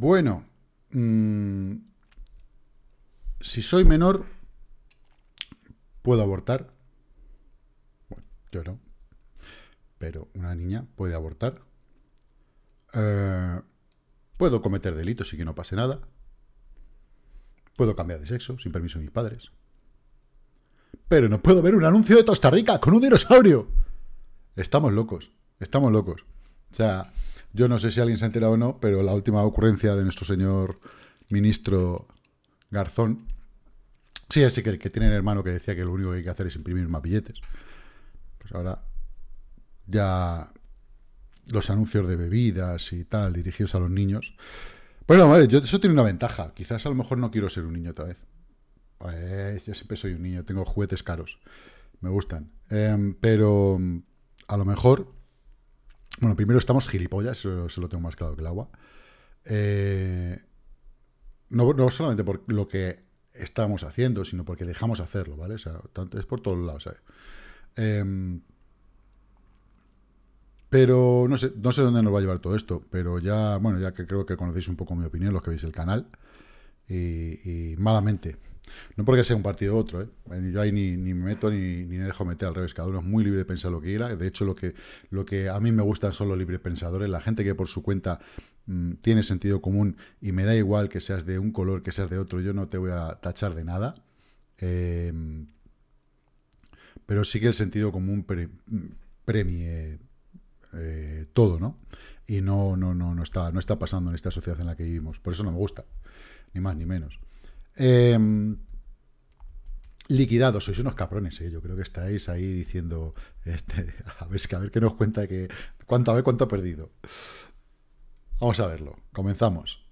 Bueno, mm, si soy menor, ¿puedo abortar? Bueno, yo no. Pero una niña puede abortar. Eh, puedo cometer delitos y que no pase nada. Puedo cambiar de sexo sin permiso de mis padres. Pero no puedo ver un anuncio de Costa Rica con un dinosaurio. Estamos locos. Estamos locos. O sea, yo no sé si alguien se ha enterado o no, pero la última ocurrencia de nuestro señor ministro Garzón, sí, ese que, que tiene el hermano que decía que lo único que hay que hacer es imprimir más billetes. Pues ahora ya los anuncios de bebidas y tal dirigidos a los niños. Bueno, vale, yo, eso tiene una ventaja. Quizás a lo mejor no quiero ser un niño otra vez. Pues yo siempre soy un niño, tengo juguetes caros. Me gustan. Em, pero a lo mejor bueno, primero estamos gilipollas, eso se lo tengo más claro que el agua. Eh, no, solamente por lo que estamos haciendo, sino porque dejamos hacerlo, ¿vale? O sea, es por todos lados, ¿sabes? Em, pero no sé, no sé dónde nos va a llevar todo esto, pero ya, bueno, ya que creo que conocéis un poco mi opinión, los que veis el canal, y malamente, no porque sea un partido u otro, ¿eh? yo ahí ni, me meto ni, ni, dejo meter al revés, cada uno es muy libre de pensar lo que quiera, de hecho lo que, a mí me gustan son los libres pensadores, la gente que por su cuenta mm, tiene sentido común y me da igual que seas de un color, que seas de otro, yo no te voy a tachar de nada, em, pero sí que el sentido común mm, premie eh, todo, ¿no? Y no, está, no está pasando en esta sociedad en la que vivimos, por eso no me gusta, ni más ni menos. Em, liquidados, sois unos caprones eh. yo creo que estáis ahí diciendo, este, a ver, a ver qué nos cuenta que, cuánto, a ver cuánto ha perdido. Vamos a verlo, comenzamos.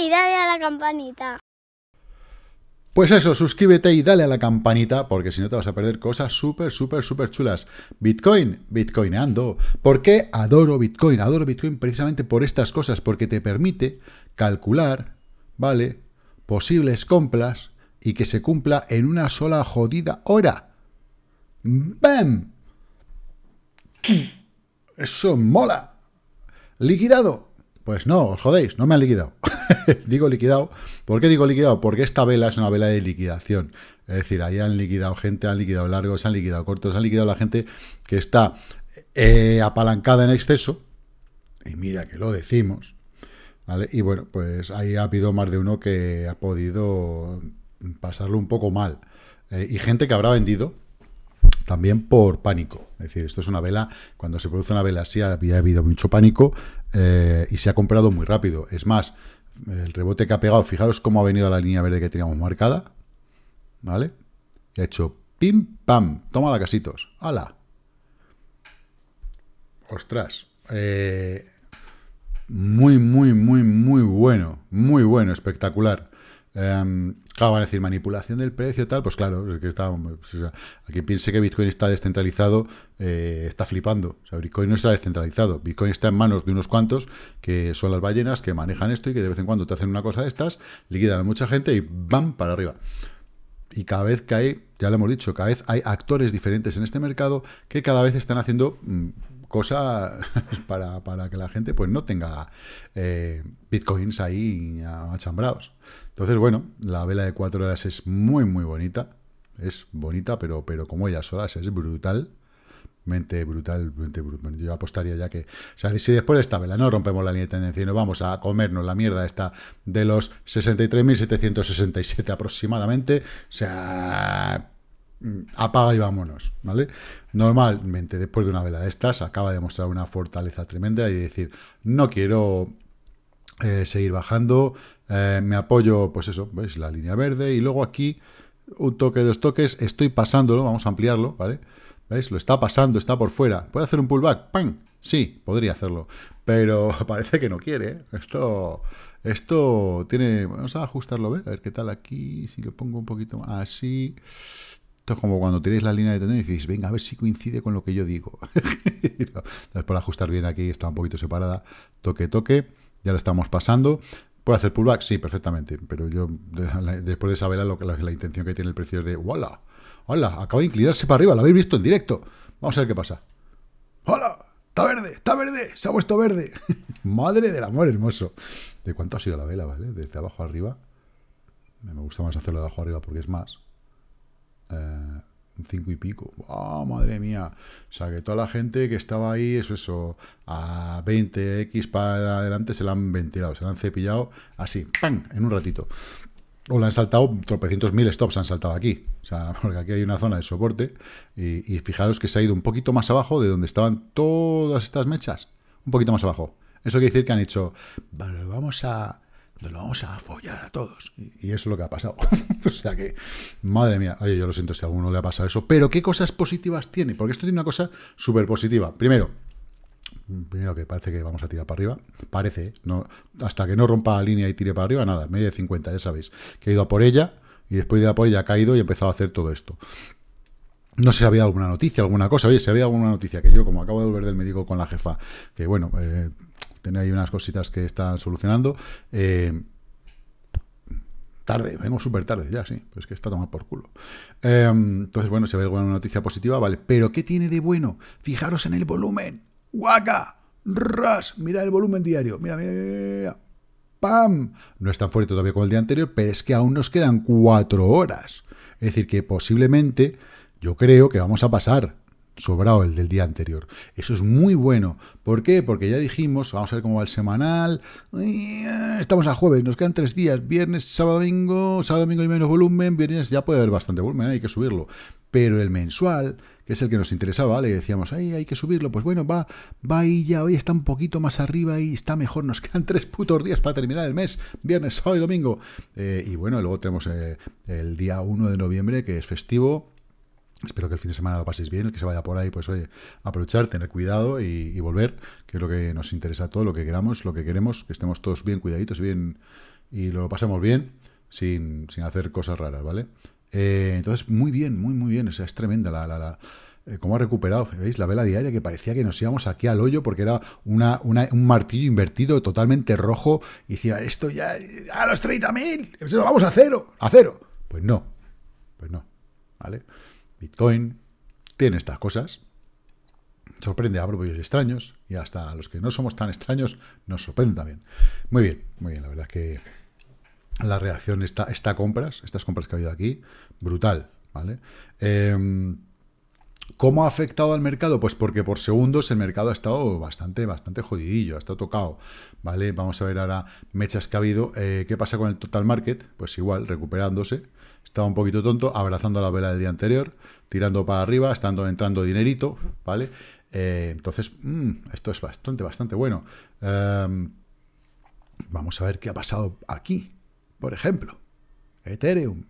y dale a la campanita. Pues eso, suscríbete y dale a la campanita, porque si no te vas a perder cosas súper, súper, súper chulas. Bitcoin, bitcoineando. ¿Por qué adoro Bitcoin? Adoro Bitcoin precisamente por estas cosas, porque te permite calcular, ¿vale? Posibles compras y que se cumpla en una sola jodida hora. ¡Bam! Eso mola. Liquidado. Pues no, os jodéis, no me han liquidado. digo liquidado. ¿Por qué digo liquidado? Porque esta vela es una vela de liquidación. Es decir, ahí han liquidado gente, han liquidado largos, han liquidado cortos, han liquidado la gente que está eh, apalancada en exceso. Y mira que lo decimos. Y bueno, pues ahí ha habido más de uno que ha podido pasarlo un poco mal. Eh, y gente que habrá vendido también por pánico. Es decir, esto es una vela, cuando se produce una vela así había habido mucho pánico, eh, y se ha comprado muy rápido. Es más, el rebote que ha pegado, fijaros cómo ha venido a la línea verde que teníamos marcada, ¿vale? Y ha hecho pim, pam, toma la casitos, ¡hala! Ostras, eh, muy, muy, muy, muy bueno, muy bueno, espectacular. Eh, claro, van a decir manipulación del precio, y tal. Pues claro, es que está. Pues, a quien piense que Bitcoin está descentralizado, eh, está flipando. O sea, Bitcoin no está descentralizado. Bitcoin está en manos de unos cuantos que son las ballenas que manejan esto y que de vez en cuando te hacen una cosa de estas, liquidan a mucha gente y ¡bam! para arriba. Y cada vez que hay, ya lo hemos dicho, cada vez hay actores diferentes en este mercado que cada vez están haciendo cosas mm, cosa para, que la gente pues no tenga eh, bitcoins ahí achambrados. Entonces, bueno, la vela de cuatro horas es muy, muy bonita. Es bonita, pero, pero como ella sola, es brutal. Mente brutal, mente brutal. Yo apostaría ya que. O sea, si después de esta vela no rompemos la línea de tendencia y nos vamos a comernos la mierda esta de los 63.767 aproximadamente, o sea. Mm, apaga y vámonos, ¿vale? Normalmente, después de una vela de estas, acaba de mostrar una fortaleza tremenda y decir, no quiero eh, seguir bajando, eh, me apoyo, pues eso, ¿veis? La línea verde. Y luego aquí, un toque, dos toques. Estoy pasándolo, vamos a ampliarlo, ¿vale? ¿Veis? Lo está pasando, está por fuera. ¿Puede hacer un pullback? ¡Pam! Sí, podría hacerlo. Pero parece que no quiere. ¿eh? Esto, esto tiene... Vamos a ajustarlo, A ver qué tal aquí. Si lo pongo un poquito más así... Esto es como cuando tiréis la línea de tendencia y decís, venga, a ver si coincide con lo que yo digo. Entonces, por ajustar bien aquí, está un poquito separada. Toque, toque. Ya lo estamos pasando hacer pullback? Sí, perfectamente. Pero yo, después de esa vela lo que la intención que tiene el precio es de, ¡Hola! ¡Hola! Acaba de inclinarse para arriba, lo habéis visto en directo. Vamos a ver qué pasa. ¡Hola! ¡Está verde! ¡Está verde! ¡Se ha puesto verde! ¡Madre del amor hermoso! ¿De cuánto ha sido la vela, vale? Desde abajo arriba. Me gusta más hacerlo de abajo arriba porque es más. Eh, cinco y pico. ¡Oh, madre mía! O sea, que toda la gente que estaba ahí, eso, eso, a 20x para adelante se la han ventilado, se la han cepillado así, ¡pam!, en un ratito. O la han saltado, tropecientos mil stops han saltado aquí. O sea, porque aquí hay una zona de soporte y, fijaros que se ha ido un poquito más abajo de donde estaban todas estas mechas. Un poquito más abajo. Eso quiere decir que han hecho, vamos a nos lo vamos a follar a todos. Y eso es lo que ha pasado. o sea que, madre mía, oye, yo lo siento si a alguno le ha pasado eso, pero ¿qué cosas positivas tiene? Porque esto tiene una cosa súper positiva. Primero, primero que parece que vamos a tirar para arriba, parece, ¿eh? no, hasta que no rompa la línea y tire para arriba, nada, media de 50, ya sabéis, que ha ido a por ella y después de ir a por ella ha caído y ha empezado a hacer todo esto. No sé si había alguna noticia, alguna cosa. Oye, si había alguna noticia que yo, como acabo de volver del médico con la jefa, que bueno, eh, tiene ahí unas cositas que están solucionando. Eh, tarde, vengo súper tarde, ya sí, pues que está tomado por culo. Eh, entonces, bueno, si ve alguna noticia positiva, vale. Pero ¿qué tiene de bueno? Fijaros en el volumen. ¡Waka! ¡Ras! Mira el volumen diario. Mira, mira, mira. ¡Pam! No es tan fuerte todavía como el día anterior, pero es que aún nos quedan cuatro horas. Es decir, que posiblemente yo creo que vamos a pasar sobrado el del día anterior. Eso es muy bueno. ¿Por qué? Porque ya dijimos, vamos a ver cómo va el semanal. Eh, estamos a jueves, nos quedan tres días. Viernes, sábado, domingo, sábado, domingo hay menos volumen. Viernes ya puede haber bastante volumen, hay que subirlo. Pero el mensual, que es el que nos interesaba, le decíamos, ahí hay que subirlo. Pues bueno, va, va y ya hoy está un poquito más arriba y está mejor. Nos quedan tres putos días para terminar el mes. Viernes, sábado y domingo. Eh, y bueno, luego tenemos eh, el día 1 de noviembre, que es festivo Espero que el fin de semana lo paséis bien, el que se vaya por ahí, pues oye, aprovechar, tener cuidado y, volver, que es lo que nos interesa a todos, lo que queramos, lo que queremos, que estemos todos bien cuidaditos y bien y lo pasemos bien, sin, hacer cosas raras, ¿vale? Eh, entonces, muy bien, muy, muy bien. O sea, es tremenda la, la, la eh, cómo ha recuperado, ¿veis? La vela diaria que parecía que nos íbamos aquí al hoyo porque era una, una, un martillo invertido totalmente rojo. Y decía, esto ya a los 30.000, se vamos a cero, a cero. Pues no, pues no, ¿vale? Bitcoin, tiene estas cosas. Sorprende a propios extraños y hasta a los que no somos tan extraños nos sorprende también. Muy bien, muy bien, la verdad que la reacción está, a compras, estas compras que ha habido aquí, brutal, ¿vale? Em, ¿Cómo ha afectado al mercado? Pues porque por segundos el mercado ha estado bastante, bastante jodidillo, ha estado tocado, ¿vale? Vamos a ver ahora mechas que ha habido. Eh, ¿Qué pasa con el total market? Pues igual, recuperándose estaba un poquito tonto, abrazando la vela del día anterior, tirando para arriba, estando entrando dinerito, ¿vale? Eh, entonces, mm, esto es bastante, bastante bueno. Em, vamos a ver qué ha pasado aquí. Por ejemplo, Ethereum.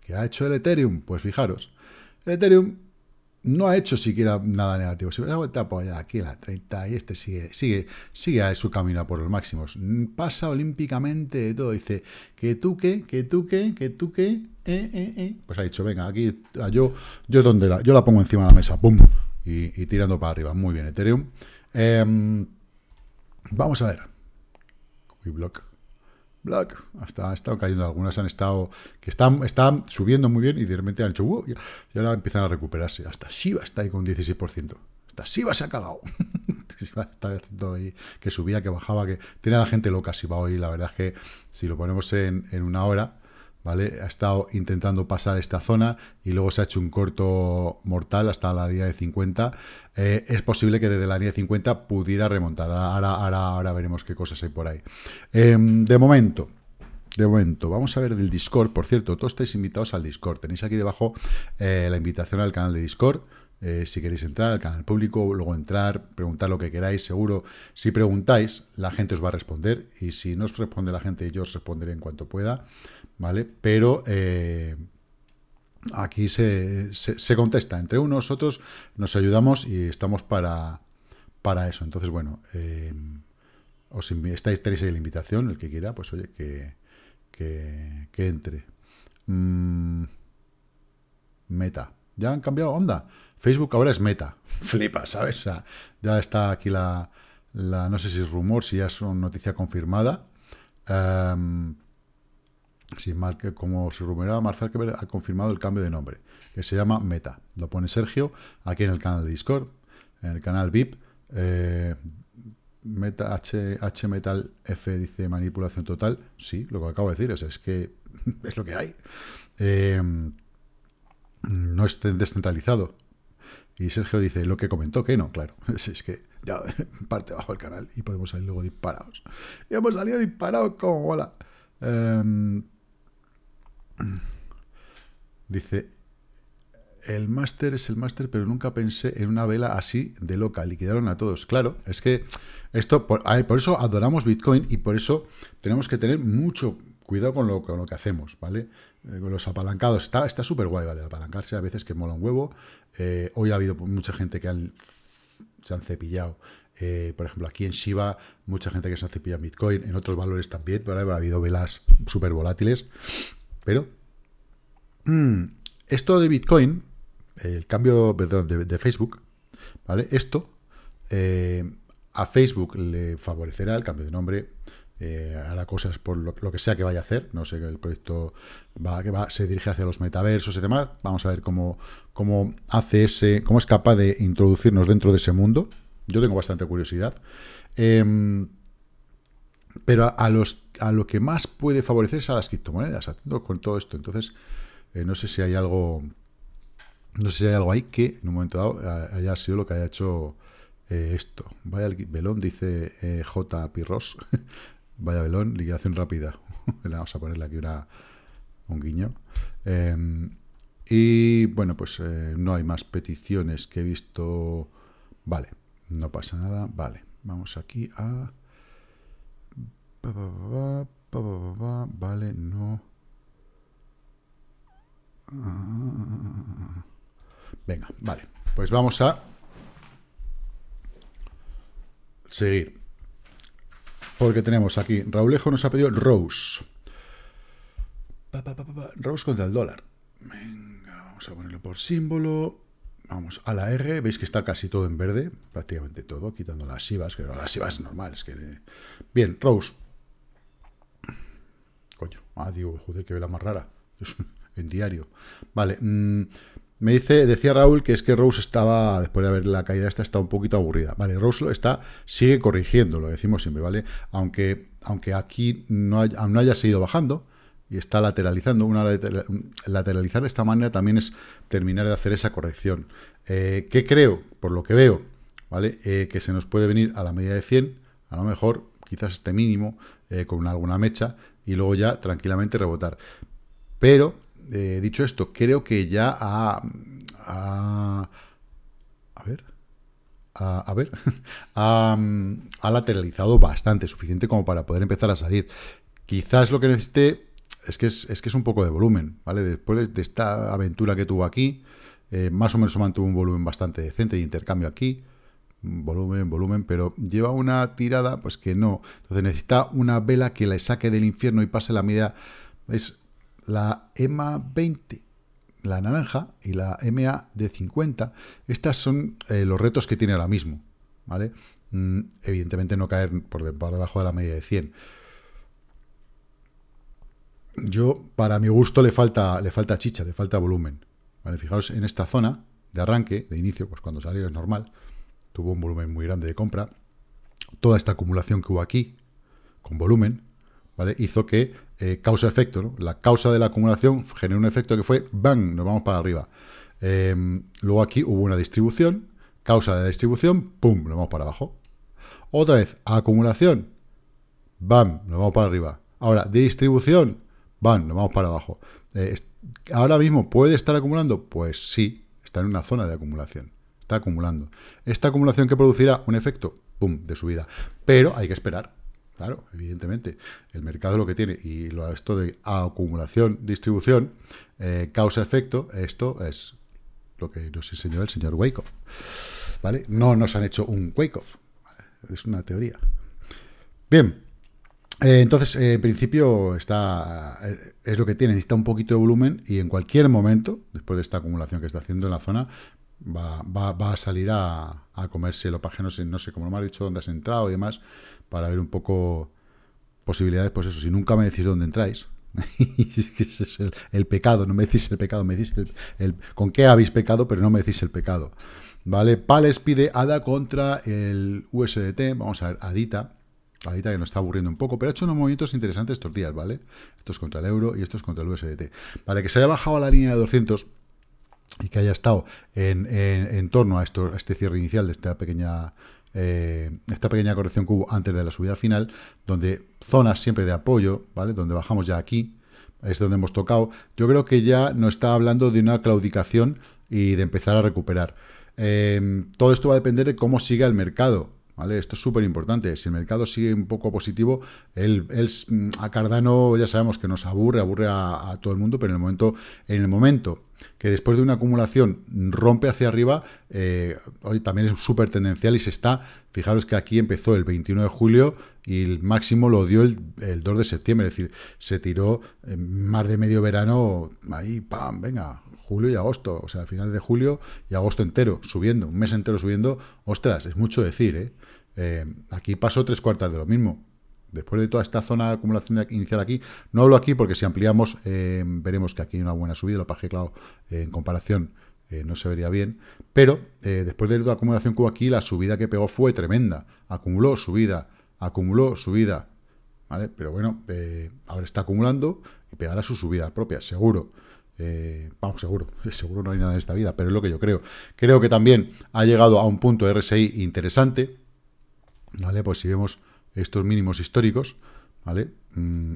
¿Qué ha hecho el Ethereum? Pues fijaros, Ethereum no ha hecho siquiera nada negativo. Se ah, pues la vuelta por aquí en la 30, y este sigue, sigue, sigue a su camino por los máximos. Pasa olímpicamente de todo. Dice, que tú qué, que tú qué, que tú qué, eh, eh, eh". Pues ha dicho, venga, aquí ah, yo, yo donde la, yo la pongo encima de la mesa, ¡pum! Y, tirando para arriba. Muy bien, Ethereum. Em, vamos a ver. Y block. Black, hasta han estado cayendo algunas, han estado, que están, están subiendo muy bien y de repente han hecho, y ahora empiezan a recuperarse. Hasta Shiva está ahí con 16%. Hasta Shiva se ha cagado. Shiva está haciendo ahí, que subía, que bajaba, que tiene a la gente loca Shiva hoy. La verdad es que si lo ponemos en, en una hora, ha estado intentando pasar esta zona y luego se ha hecho un corto mortal hasta la línea de 50. Eh, es posible que desde la línea de 50 pudiera remontar. Ahora, veremos qué cosas hay por ahí. Em, de momento, de momento, vamos a ver del Discord. Por cierto, todos estáis invitados al Discord. Tenéis aquí debajo eh, la invitación al canal de Discord. Eh, si queréis entrar al canal público, luego entrar, preguntar lo que queráis, seguro. Si preguntáis, la gente os va a responder y si no os responde la gente, yo os responderé en cuanto pueda. ¿vale? Pero eh, aquí se, contesta. Entre unos, otros, nos ayudamos y estamos para, para eso. Entonces, bueno, eh, os estáis, tenéis la invitación, el que quiera, pues oye, que, que, entre. Mm, meta. Ya han cambiado onda. Facebook ahora es meta. Flipa, ¿sabes? O ya está aquí la, no sé si es rumor, si ya es una noticia confirmada. Em, sin más que, como se rumoreaba, Mark ha confirmado el cambio de nombre, que se llama Meta. Lo pone Sergio aquí en el canal de Discord, en el canal VIP. Eh, Meta H, H, Metal F dice manipulación total. Sí, lo que acabo de decir es, es que es lo que hay. Eh, no es descentralizado. Y Sergio dice, lo que comentó que no, claro. Es, que ya parte bajo el canal y podemos salir luego disparados. Y hemos salido disparados como bola. Em, Dice, el máster es el máster, pero nunca pensé en una vela así de loca. Liquidaron a todos. Claro, es que esto, por, eso adoramos Bitcoin y por eso tenemos que tener mucho cuidado con lo, que hacemos, ¿vale? Eh, con los apalancados. Está súper guay, ¿vale? Apalancarse a veces que mola un huevo. Eh, hoy ha habido mucha gente que se han cepillado. Eh, por ejemplo, aquí en Shiba, mucha gente que se ha cepillado en Bitcoin, en otros valores también, pero Ha habido velas súper volátiles. Pero mm, esto de Bitcoin, el cambio de, Facebook, ¿vale? Esto eh, a Facebook le favorecerá el cambio de nombre, eh, hará cosas por lo, que sea que vaya a hacer. No sé, que el proyecto se dirige hacia los metaversos y demás. Vamos a ver cómo, cómo hace ese, cómo es capaz de introducirnos dentro de ese mundo. Yo tengo bastante curiosidad. Em, pero a, los, a lo que más puede favorecer es a las criptomonedas, atento con todo esto. Entonces, eh, no sé si hay algo. No sé si hay algo ahí que en un momento dado haya sido lo que haya hecho eh, esto. Vaya el velón, dice eh, J. Pirros. Vaya belón liquidación rápida. vamos a ponerle aquí una, un guiño. Em, y bueno, pues no hay más peticiones que he visto. Vale, no pasa nada. Vale, vamos aquí a vale, no. Venga, vale. Pues vamos a seguir. Porque tenemos aquí, Raulejo nos ha pedido Rose. Rose contra el dólar. Venga, vamos a ponerlo por símbolo. Vamos a la R, veis que está casi todo en verde, prácticamente todo, quitando las IVAs, que las IVAs normales. que... Bien, Rose, Ah, digo, joder, qué vela más rara. en diario. Vale, mm, me dice, decía Raúl que es que Rose estaba, después de haber la caída esta, está un poquito aburrida. Vale, Rose lo está, sigue corrigiendo, lo decimos siempre, ¿vale? Aunque, aunque aquí no, no haya seguido bajando y está lateralizando, una lateralizar de esta manera también es terminar de hacer esa corrección. Eh, ¿Qué creo? Por lo que veo, ¿vale? Eh, que se nos puede venir a la media de 100, a lo mejor, quizás este mínimo, eh, con alguna mecha, y luego ya tranquilamente rebotar. Pero, eh, dicho esto, creo que ya ha... a, ver... A, ver, ha, lateralizado bastante, suficiente como para poder empezar a salir. Quizás lo que necesite es que es, que es un poco de volumen, ¿vale? Después de, esta aventura que tuvo aquí, eh, más o menos mantuvo un volumen bastante decente de intercambio aquí volumen, volumen, pero lleva una tirada, pues que no. Entonces necesita una vela que le saque del infierno y pase la media. Es la EMA 20, la naranja y la e MA de 50. Estas son eh, los retos que tiene ahora mismo, ¿vale? Mm, evidentemente no caer por, debajo de la media de 100. Yo, para mi gusto, le falta, le falta chicha, le falta volumen. ¿vale? fijaros en esta zona de arranque, de inicio, pues cuando salió es normal tuvo un volumen muy grande de compra, toda esta acumulación que hubo aquí, con volumen, ¿vale? hizo que eh, causa-efecto, la causa de la acumulación generó un efecto que fue, ¡Bam! nos vamos para arriba. Em, luego aquí hubo una distribución, causa de la distribución, ¡pum!, nos vamos para abajo. Otra vez, acumulación, ¡bam!, nos vamos para arriba. Ahora, distribución, ¡bam!, nos vamos para abajo. Eh, ¿Ahora mismo puede estar acumulando? Pues sí, está en una zona de acumulación. Está acumulando. Esta acumulación que producirá un efecto, pum, de subida. Pero hay que esperar. Claro, evidentemente. El mercado lo que tiene, y esto de acumulación, distribución, eh, causa-efecto, esto es lo que nos enseñó el señor Wakeoff. ¿Vale? No nos han hecho un Wakeoff. Es una teoría. Bien. Eh, entonces, eh, en principio, está es lo que tiene. Necesita un poquito de volumen y en cualquier momento, después de esta acumulación que está haciendo en la zona, va, va, a salir a, comerse lo paje, no sé, no sé, me has dicho, dónde has entrado y demás, para ver un poco posibilidades, pues eso, si nunca me decís dónde entráis, es el, pecado, no me decís el pecado, me decís el, con qué habéis pecado, pero no me decís el pecado. ¿Vale? Pales pide ADA contra el USDT, vamos a ver, ADITA, ADITA que nos está aburriendo un poco, pero ha hecho unos movimientos interesantes estos días, ¿vale? Estos contra el euro y estos contra el USDT. Vale, que se haya bajado a la línea de 200, y que haya estado en, en, torno a, esto, este cierre inicial de esta pequeña eh, esta pequeña corrección cubo antes de la subida final, donde zonas siempre de apoyo, ¿vale? Donde bajamos ya aquí, es donde hemos tocado. Yo creo que ya no está hablando de una claudicación y de empezar a recuperar. Eh, todo esto va a depender de cómo siga el mercado. Esto es súper importante. Si el mercado sigue un poco positivo, el, mm, a Cardano ya sabemos que nos aburre, aburre a, todo el mundo, pero en el momento, en el momento que después de una acumulación rompe hacia arriba, eh, hoy también es súper tendencial y se está, fijaros que aquí empezó el 21 de julio y el máximo lo dio el, 2 de septiembre, es decir, se tiró más de medio verano, ahí, pam, venga, julio y agosto, o sea, finales de julio y agosto entero, subiendo, un mes entero subiendo, ostras, es mucho decir, ¿eh? Eh, aquí pasó tres cuartas de lo mismo. Después de toda esta zona de acumulación inicial aquí, no hablo aquí porque si ampliamos eh, veremos que aquí hay una buena subida, lo paje claro, eh, en comparación no se vería bien, pero después de la acumulación que aquí, la subida que pegó fue tremenda, acumuló subida, acumuló subida, ¿vale? Pero bueno, ahora está acumulando y pegará su subida propia, seguro. vamos, seguro, seguro no hay nada en esta vida, pero es lo que yo creo. Creo que también ha llegado a un punto de RSI interesante, ¿vale? Pues si vemos estos mínimos históricos, ¿vale? Mm,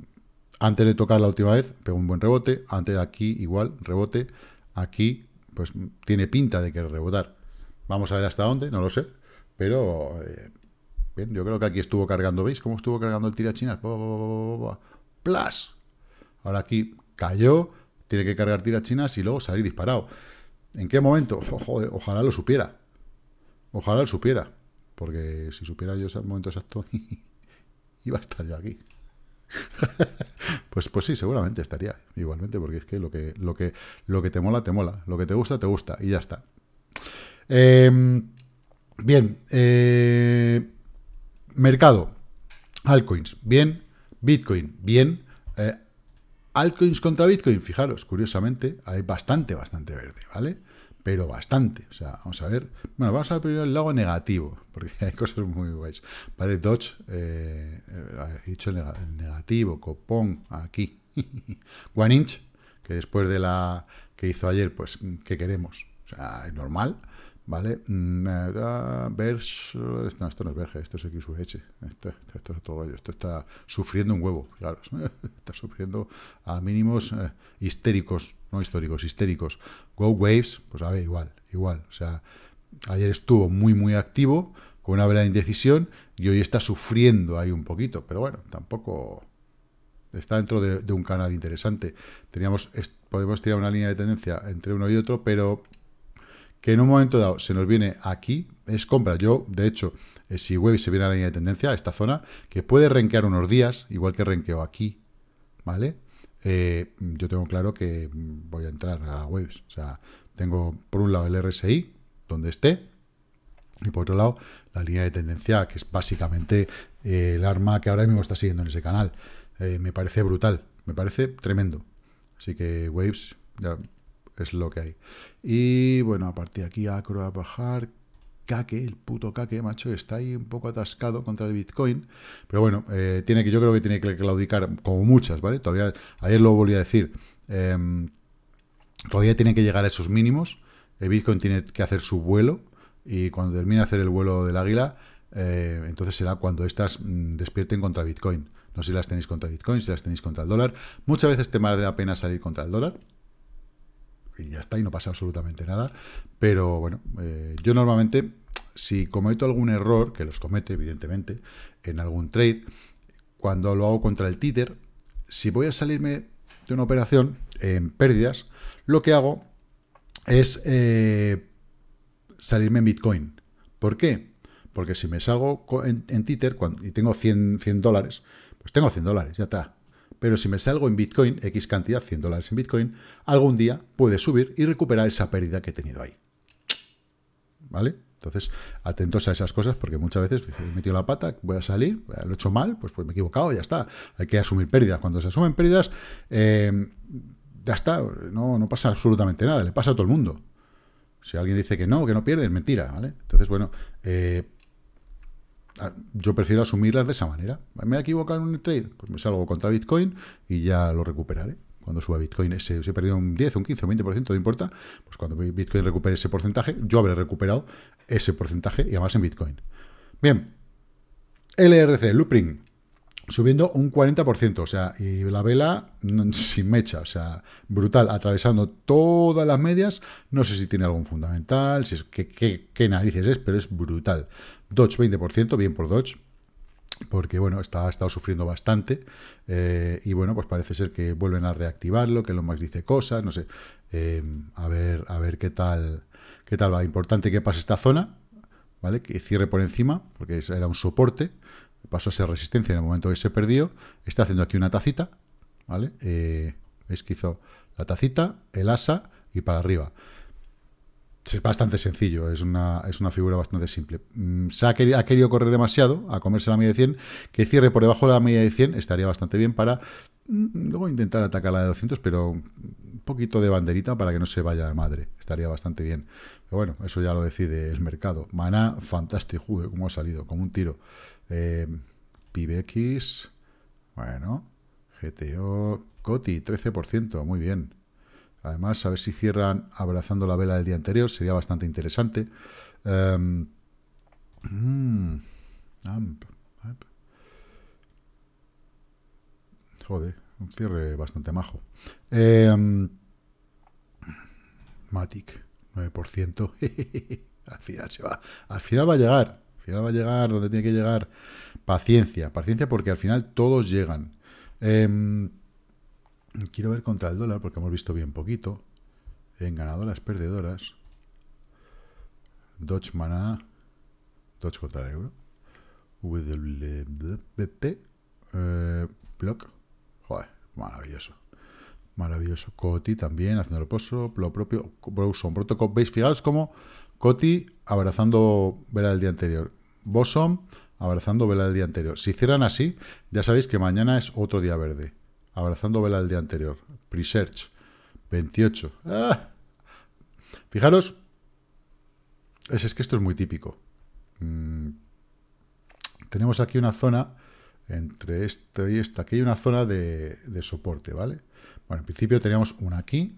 antes de tocar la última vez, pegó un buen rebote, antes de aquí igual, rebote, aquí pues tiene pinta de que rebotar. Vamos a ver hasta dónde, no lo sé, pero eh, bien, yo creo que aquí estuvo cargando, ¿veis cómo estuvo cargando el tirachinas? ¡Plas! Ahora aquí cayó, tiene que cargar tirachinas y luego salir disparado. ¿En qué momento? ojalá lo supiera. Ojalá lo supiera. Porque si supiera yo ese momento exacto, iba a estar yo aquí. pues, pues sí, seguramente estaría igualmente, porque es que lo que, lo que lo que te mola, te mola. Lo que te gusta, te gusta. Y ya está. Em, bien. Eh, mercado. Altcoins. Bien. Bitcoin. Bien. Eh, altcoins contra Bitcoin. Fijaros, curiosamente, hay bastante, bastante verde, ¿vale? pero bastante. O sea, vamos a ver. Bueno, vamos a ver primero el lado negativo, porque hay cosas muy guays. Vale, Dodge, eh, eh dicho negativo, copón, aquí. One Inch, que después de la que hizo ayer, pues, ¿qué queremos? O sea, es normal. ¿vale? Verge, no, esto no es Verge, esto es esto, esto, es otro rollo, esto está sufriendo un huevo, claro. está sufriendo a mínimos eh, histéricos, no históricos, histéricos. Go Waves, pues a ver, igual, igual, o sea, ayer estuvo muy, muy activo, con una vela indecisión, y hoy está sufriendo ahí un poquito, pero bueno, tampoco está dentro de, de un canal interesante. Teníamos, podemos tirar una línea de tendencia entre uno y otro, pero que en un momento dado se nos viene aquí, es compra. Yo, de hecho, eh, si waves se viene a la línea de tendencia, a esta zona, que puede renquear unos días, igual que renqueo aquí, ¿vale? Eh, yo tengo claro que voy a entrar a waves O sea, tengo por un lado el RSI, donde esté, y por otro lado la línea de tendencia, que es básicamente eh, el arma que ahora mismo está siguiendo en ese canal. me parece brutal, me parece tremendo. Así que Waves, ya es lo que hay. Y bueno, a partir de aquí acro a bajar. caque el puto Kake, macho, está ahí un poco atascado contra el Bitcoin. Pero bueno, eh, tiene que, yo creo que tiene que claudicar como muchas, ¿vale? Todavía, ayer lo volví a decir. Em, todavía tiene que llegar a esos mínimos. El Bitcoin tiene que hacer su vuelo. Y cuando termine de hacer el vuelo del águila, eh, entonces será cuando estas mm, despierten contra Bitcoin. No sé si las tenéis contra Bitcoin, si las tenéis contra el dólar. Muchas veces te vale la pena salir contra el dólar y ya está, y no pasa absolutamente nada. Pero bueno, eh, yo normalmente, si cometo algún error, que los comete evidentemente, en algún trade, cuando lo hago contra el títer, si voy a salirme de una operación en pérdidas, lo que hago es eh, salirme en Bitcoin. ¿Por qué? Porque si me salgo en, títer y tengo 100, 100 dólares, pues tengo 100 dólares, ya está pero si me salgo en Bitcoin, X cantidad, 100 dólares en Bitcoin, algún día puede subir y recuperar esa pérdida que he tenido ahí. ¿Vale? Entonces, atentos a esas cosas porque muchas veces me he metido la pata, voy a salir, eh, lo he hecho mal, pues, pues me he equivocado, ya está. Hay que asumir pérdidas. Cuando se asumen pérdidas, eh, ya está, no, pasa absolutamente nada, le pasa a todo el mundo. Si alguien dice que no, que no pierde, es mentira, ¿vale? Entonces, bueno, eh, yo prefiero asumirlas de esa manera. ¿Me he equivocado en un trade? Pues me salgo contra Bitcoin y ya lo recuperaré. Cuando suba Bitcoin, ese, si he perdido un 10, un 15, un 20%, no importa, pues cuando Bitcoin recupere ese porcentaje, yo habré recuperado ese porcentaje y además en Bitcoin. Bien, LRC, Loopring, subiendo un 40%, o sea, y la vela sin mecha, o sea, brutal, atravesando todas las medias, no sé si tiene algún fundamental, si es que qué narices es, pero es brutal. Dodge 20%, bien por Dodge, porque bueno, está, ha estado sufriendo bastante eh, y bueno, pues parece ser que vuelven a reactivarlo, que lo más dice cosas, no sé, eh, a ver, a ver qué tal, qué tal va. Importante que pase esta zona, ¿vale? Que cierre por encima, porque era un soporte, pasó a ser resistencia en el momento que se perdió, está haciendo aquí una tacita, ¿vale? Eh, veis que hizo la tacita, el asa y para arriba es bastante sencillo, es una, es una figura bastante simple. Mm, se ha querido, correr demasiado a comerse la media de 100, que cierre por debajo de la media de 100 estaría bastante bien para mm, luego intentar atacar la de 200, pero un poquito de banderita para que no se vaya de madre, estaría bastante bien. Pero bueno, eso ya lo decide el mercado. Maná, fantástico, como cómo ha salido, como un tiro. Eh, PBX, bueno, GTO, COTI, 13%, muy bien. Además, a ver si cierran abrazando la vela del día anterior, sería bastante interesante. Em, mm, joder, un cierre bastante majo. Em, Matic, 9%. al final se va. Al final va a llegar. Al final va a llegar donde tiene que llegar. Paciencia, paciencia porque al final todos llegan. Em, Quiero ver contra el dólar porque hemos visto bien poquito. En ganadoras, perdedoras. Dodge Maná. Dodge contra el euro. WP. Eh, block. Joder, maravilloso. Maravilloso. Coti también haciendo el poso, lo propio. Brosom. Protocol. ¿Veis? Fijaos como Coti abrazando vela del día anterior. Bosom abrazando vela del día anterior. Si hicieran así, ya sabéis que mañana es otro día verde abrazando vela del día anterior. Presearch, 28. ¡Ah! Fijaros, es, es, que esto es muy típico. Mm. Tenemos aquí una zona, entre esto y esta, aquí hay una zona de, de soporte, ¿vale? Bueno, en principio teníamos una aquí,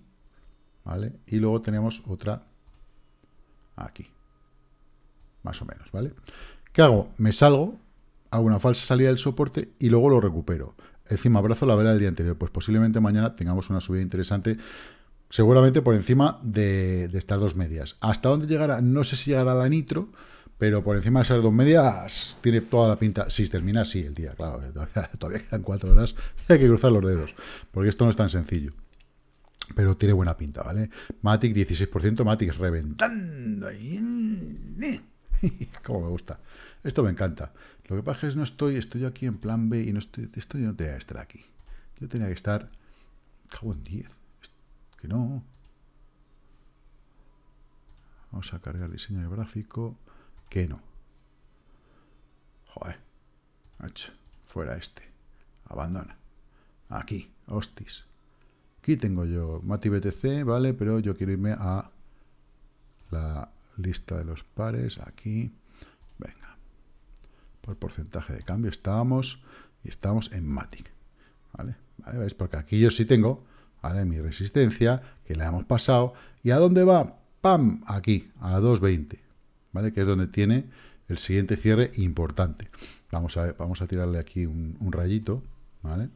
¿vale? Y luego tenemos otra aquí, más o menos, ¿vale? ¿Qué hago? Me salgo, hago una falsa salida del soporte y luego lo recupero encima abrazo la vela del día anterior. Pues posiblemente mañana tengamos una subida interesante, seguramente por encima de, estas dos medias. ¿Hasta dónde llegará? No sé si llegará la nitro, pero por encima de esas dos medias tiene toda la pinta. Si termina así el día, claro, eh, todavía, quedan cuatro horas, hay que cruzar los dedos, porque esto no es tan sencillo. Pero tiene buena pinta, ¿vale? Matic 16%, Matic reventando. ¿eh? Como me gusta. Esto me encanta. Lo que pasa es que no estoy, estoy aquí en plan B y no estoy, esto yo no tenía que estar aquí. Yo tenía que estar, cabo 10. Que no. Vamos a cargar diseño de gráfico. Que no. Joder. Fuera este. Abandona. Aquí. Hostis. Aquí tengo yo Mati BTC, ¿vale? Pero yo quiero irme a la lista de los pares. Aquí. Venga por porcentaje de cambio estábamos y estamos en Matic. ¿Vale? ¿Veis? Porque aquí yo sí tengo ¿vale? mi resistencia, que la hemos pasado. ¿Y a dónde va? ¡Pam! Aquí, a 2.20. ¿Vale? Que es donde tiene el siguiente cierre importante. Vamos a, vamos a tirarle aquí un, rayito. ¿Vale?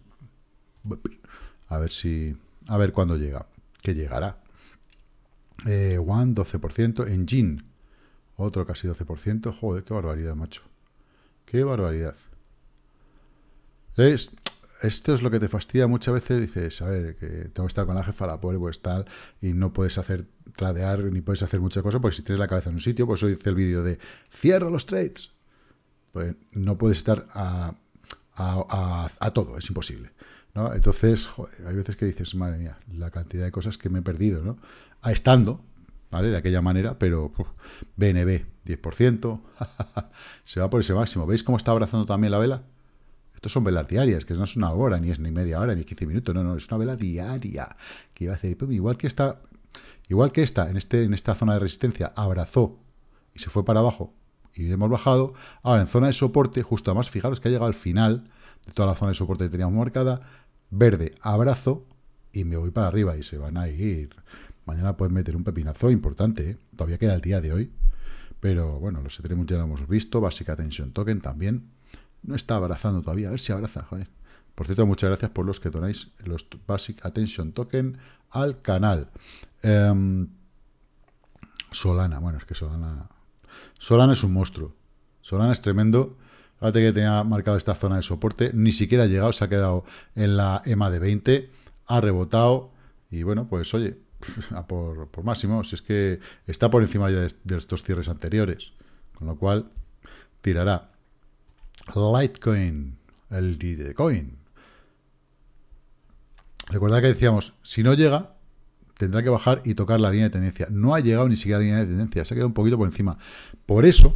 A ver si... A ver cuándo llega. Que llegará. One, 12%. Engine, otro casi 12%. Joder, qué barbaridad, macho. Qué barbaridad. esto es lo que te fastidia muchas veces. Dices, a ver, que tengo que estar con la jefa, la pobre, pues tal, y no puedes hacer tradear ni puedes hacer muchas cosas porque si tienes la cabeza en un sitio, pues eso dice el vídeo de cierro los trades. Pues no puedes estar a, a, todo, es imposible. ¿no? Entonces, joder, hay veces que dices, madre mía, la cantidad de cosas que me he perdido, ¿no? A estando, de aquella manera, pero BNB, 10%, se va por ese máximo. ¿Veis cómo está abrazando también la vela? Estos son velas diarias, que no es una hora, ni es ni media hora, ni 15 minutos, no, no, es una vela diaria que iba a hacer, igual que esta, igual que esta, en, este, en esta zona de resistencia, abrazó y se fue para abajo y hemos bajado, ahora en zona de soporte, justo además, fijaros que ha llegado al final de toda la zona de soporte que teníamos marcada, verde, abrazo y me voy para arriba y se van a ir Mañana pueden meter un pepinazo importante, ¿eh? todavía queda el día de hoy. Pero bueno, los tenemos, ya lo hemos visto, Basic Attention Token también. No está abrazando todavía, a ver si abraza, Por cierto, muchas gracias por los que donáis los Basic Attention Token al canal. Em, Solana, bueno, es que Solana... Solana es un monstruo. Solana es tremendo. Fíjate que tenía marcado esta zona de soporte. Ni siquiera ha llegado, se ha quedado en la EMA de 20. Ha rebotado. Y bueno, pues oye, por, máximo, si es que está por encima de, estos cierres anteriores, con lo cual tirará. Litecoin, el D-Coin Recuerda que decíamos, si no llega, tendrá que bajar y tocar la línea de tendencia. No ha llegado ni siquiera a la línea de tendencia, se ha quedado un poquito por encima. Por eso,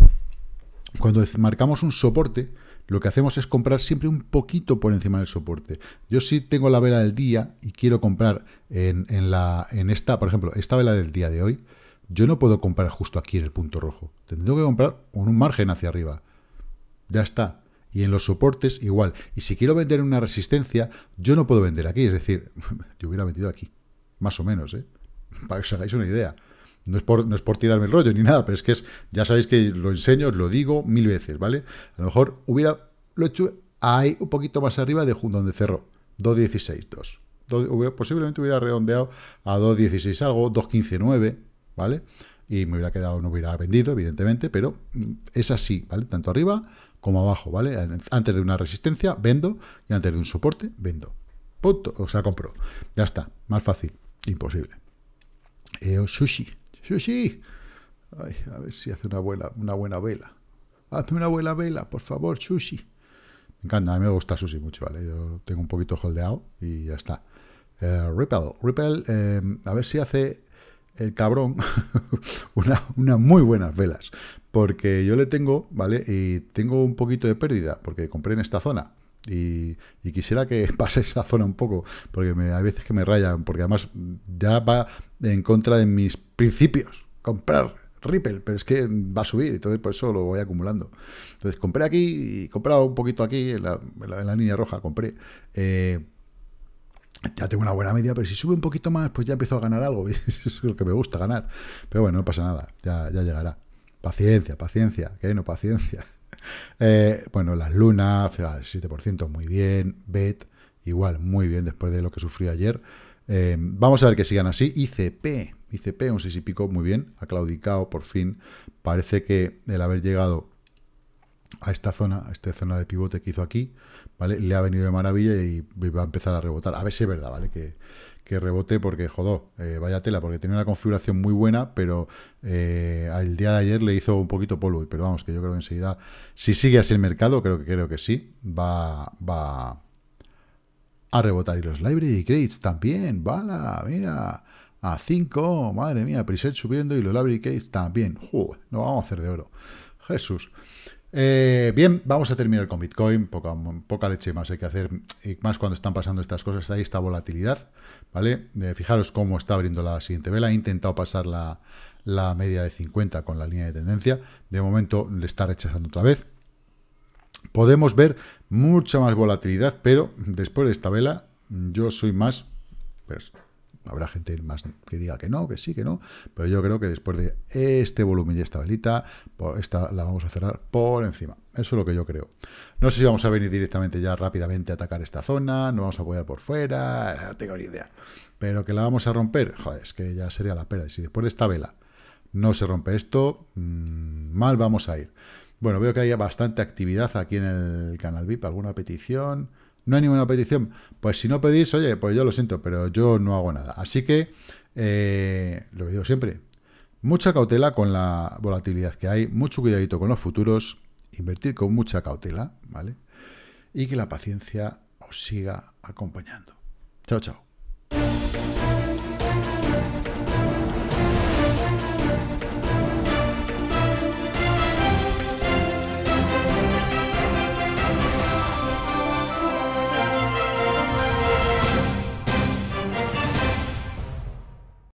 cuando marcamos un soporte, lo que hacemos es comprar siempre un poquito por encima del soporte. Yo sí tengo la vela del día y quiero comprar en, la, en esta, por ejemplo, esta vela del día de hoy, yo no puedo comprar justo aquí en el punto rojo. tengo que comprar con un margen hacia arriba. Ya está. Y en los soportes igual. Y si quiero vender en una resistencia, yo no puedo vender aquí. Es decir, yo hubiera vendido aquí. Más o menos, ¿eh? Para que os hagáis una idea. No es, por, tirarme el rollo ni nada, pero es que es, ya sabéis que lo enseño, os lo digo mil veces, ¿vale? A lo mejor hubiera lo hecho ahí un poquito más arriba de donde cerró, 2.16, 2. posiblemente hubiera redondeado a 2.16 algo, 2.15.9, ¿vale? Y me hubiera quedado, no hubiera vendido, evidentemente, pero mm, es así, ¿vale? Tanto arriba como abajo, ¿vale? Antes de una resistencia, vendo, y antes de un soporte, vendo. Punto, o sea, compro. Ya está, más fácil, imposible. Eh, sushi. Sushi, a ver si hace una, una buena vela. Hazme una buena vela, por favor, sushi. Me encanta, a mí me gusta sushi mucho, ¿vale? Yo tengo un poquito holdeado y ya está. Eh, Ripple, Ripple, em, a ver si hace el cabrón unas una muy buenas velas. Porque yo le tengo, ¿vale? Y tengo un poquito de pérdida, porque compré en esta zona. Y, quisiera que pase esa zona un poco, porque me, hay veces que me rayan, porque además ya va en contra de mis principios. Comprar Ripple, pero es que va a subir, y entonces por eso lo voy acumulando. Entonces compré aquí y comprado un poquito aquí, en la, línea roja compré. Eh, ya tengo una buena media, pero si sube un poquito más, pues ya empiezo a ganar algo. es lo que me gusta ganar. Pero bueno, no pasa nada, ya, ya llegará. Paciencia, paciencia, que no paciencia. Eh, bueno, las lunas, el 7%, muy bien. BET, igual, muy bien después de lo que sufrió ayer. Eh, vamos a ver que sigan así. ICP, ICP, un 6 y pico, muy bien. Ha claudicado, por fin. Parece que el haber llegado a esta zona, a esta zona de pivote que hizo aquí, ¿vale? Le ha venido de maravilla y va a empezar a rebotar. A ver si es verdad, ¿vale? Que, rebote porque, jodó, eh, vaya tela, porque tenía una configuración muy buena, pero eh, al día de ayer le hizo un poquito polvo. Pero vamos, que yo creo que enseguida, si sigue así el mercado, creo que creo que sí, va, va a rebotar. Y los library crates también, bala, mira, a 5, madre mía, preset subiendo y los library crates también. no vamos a hacer de oro. Jesús. Eh, bien, vamos a terminar con Bitcoin. Poca, leche más hay que hacer, y más cuando están pasando estas cosas. Ahí está volatilidad, ¿vale? fijaros cómo está abriendo la siguiente vela. He intentado pasar la, la, media de 50 con la línea de tendencia. De momento le está rechazando otra vez. Podemos ver mucha más volatilidad, pero después de esta vela, yo soy más... Pues, Habrá gente más que diga que no, que sí, que no, pero yo creo que después de este volumen y esta velita, esta la vamos a cerrar por encima. Eso es lo que yo creo. No sé si vamos a venir directamente ya rápidamente a atacar esta zona, no vamos a apoyar por fuera, no tengo ni idea. Pero que la vamos a romper, joder, es que ya sería la pera. Y si después de esta vela no se rompe esto, mm, mal vamos a ir. Bueno, veo que hay bastante actividad aquí en el canal VIP, alguna petición no hay ninguna petición. Pues si no pedís, oye, pues yo lo siento, pero yo no hago nada. Así que, eh, lo digo siempre, mucha cautela con la volatilidad que hay, mucho cuidadito con los futuros, invertir con mucha cautela, ¿vale? Y que la paciencia os siga acompañando. Chao, chao.